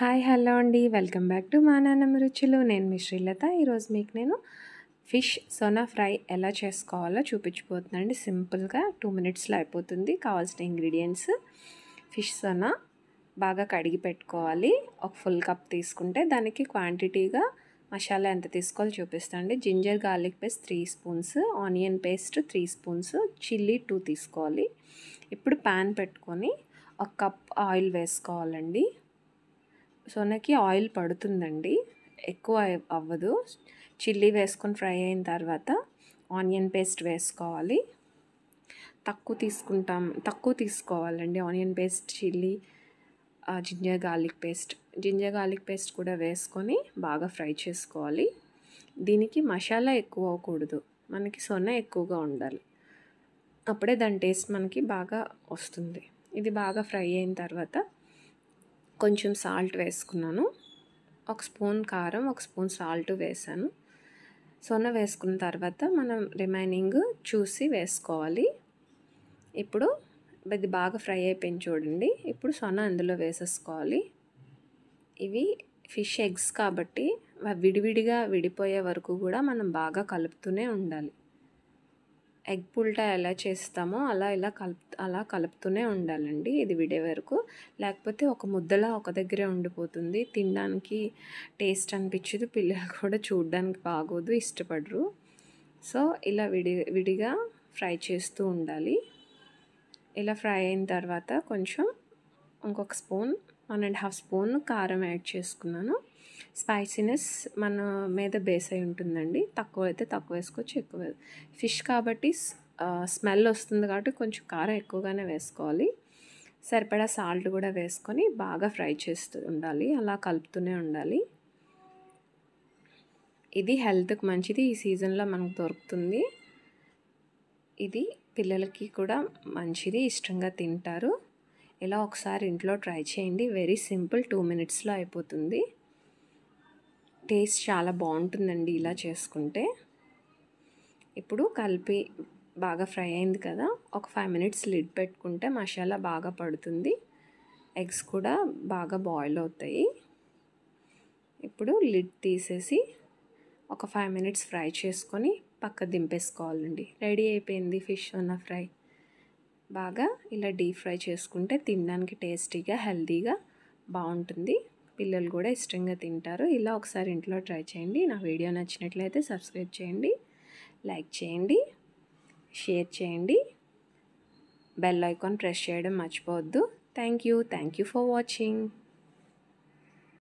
hi hello అండి welcome back to మా నాన్నమ్మ రుచులు నేను మీ శ్రీలత ఈరోజు మీకు నేను ఫిష్ సోనా ఫ్రై ఎలా చేసుకోవాలో చూపించిపోతున్నాండి సింపుల్గా టూ మినిట్స్లో అయిపోతుంది కావాల్సిన ఇంగ్రీడియంట్స్ ఫిష్ సోనా బాగా కడిగి పెట్టుకోవాలి ఒక ఫుల్ కప్ తీసుకుంటే దానికి క్వాంటిటీగా మసాలా ఎంత తీసుకోవాలో అండి ginger garlic paste three spoons onion paste three spoons chilli two తీసుకోవాలి ఇప్పుడు ప్యాన్ పెట్టుకొని ఒక కప్ ఆయిల్ వేసుకోవాలండి సొనకి ఆయిల్ పడుతుందండి ఎక్కువ అవ్వదు చిల్లీ వేసుకొని ఫ్రై అయిన తర్వాత ఆనియన్ పేస్ట్ వేసుకోవాలి తక్కువ తీసుకుంటాం తక్కువ తీసుకోవాలండి onion paste chilli ginger garlic paste ginger garlic paste కూడా వేసుకొని బాగా ఫ్రై చేసుకోవాలి దీనికి మసాలా ఎక్కువ అవ్వకూడదు మనకి సొన ఎక్కువగా ఉండాలి అప్పుడే దాని టేస్ట్ మనకి బాగా వస్తుంది ఇది బాగా ఫ్రై అయిన తర్వాత కొంచెం సాల్ట్ వేసుకున్నాను ఒక స్పూన్ కారం ఒక స్పూన్ సాల్ట్ వేసాను సొన్న వేసుకున్న తర్వాత మనం రిమైనింగ్ చూసి వేసుకోవాలి ఇప్పుడు ఇది బాగా ఫ్రై అయిపోయింది చూడండి ఇప్పుడు సొన అందులో వేసేసుకోవాలి ఇవి ఫిష్ ఎగ్స్ కాబట్టి విడివిడిగా విడిపోయే వరకు కూడా మనం బాగా కలుపుతూనే ఉండాలి ఎగ్ పుల్టా ఎలా చేస్తామో అలా ఇలా కలుపు అలా కలుపుతూనే ఉండాలండి ఇది విడే వరకు లేకపోతే ఒక ముద్దలా ఒక దగ్గరే ఉండిపోతుంది తినడానికి టేస్ట్ అనిపించదు పిల్లలు కూడా చూడడానికి బాగోదు ఇష్టపడరు సో ఇలా విడి విడిగా ఫ్రై చేస్తూ ఉండాలి ఇలా ఫ్రై అయిన తర్వాత కొంచెం ఇంకొక spoon one and half spoon కారం యాడ్ చేసుకున్నాను స్పైసీనెస్ మన మీద బేస్ అయి ఉంటుందండి తక్కువ అయితే తక్కువ వేసుకోవచ్చు ఎక్కువ ఫిష్ కాబట్టి స్మెల్ వస్తుంది కాబట్టి కొంచెం కారం ఎక్కువగానే వేసుకోవాలి సరిపడా సాల్ట్ కూడా వేసుకొని బాగా ఫ్రై చేస్తూ ఉండాలి అలా కలుపుతూనే ఉండాలి ఇది హెల్త్కి మంచిది ఈ సీజన్లో మనకు దొరుకుతుంది ఇది పిల్లలకి కూడా మంచిది ఇష్టంగా తింటారు ఇలా ఒకసారి ఇంట్లో ట్రై చేయండి వెరీ సింపుల్ టూ మినిట్స్లో అయిపోతుంది టేస్ట్ చాలా బాగుంటుందండి ఇలా చేసుకుంటే ఇప్పుడు కలిపి బాగా ఫ్రై అయింది కదా ఒక ఫైవ్ మినిట్స్ లిడ్ పెట్టుకుంటే మసాలా బాగా పడుతుంది ఎగ్స్ కూడా బాగా బాయిల్ అవుతాయి ఇప్పుడు లిడ్ తీసేసి ఒక ఫైవ్ మినిట్స్ ఫ్రై చేసుకొని పక్క దింపేసుకోవాలండి రెడీ అయిపోయింది ఫిష్ ఉన్న ఫ్రై బాగా ఇలా డీప్ ఫ్రై చేసుకుంటే తినడానికి టేస్టీగా హెల్తీగా బాగుంటుంది పిల్లలు కూడా ఇష్టంగా తింటారు ఇలా ఒకసారి ఇంట్లో ట్రై చేయండి నా వీడియో నచ్చినట్లయితే సబ్స్క్రైబ్ చేయండి లైక్ చేయండి షేర్ చేయండి బెల్ ఐకాన్ ప్రెస్ చేయడం మర్చిపోవద్దు thank you thank you for watching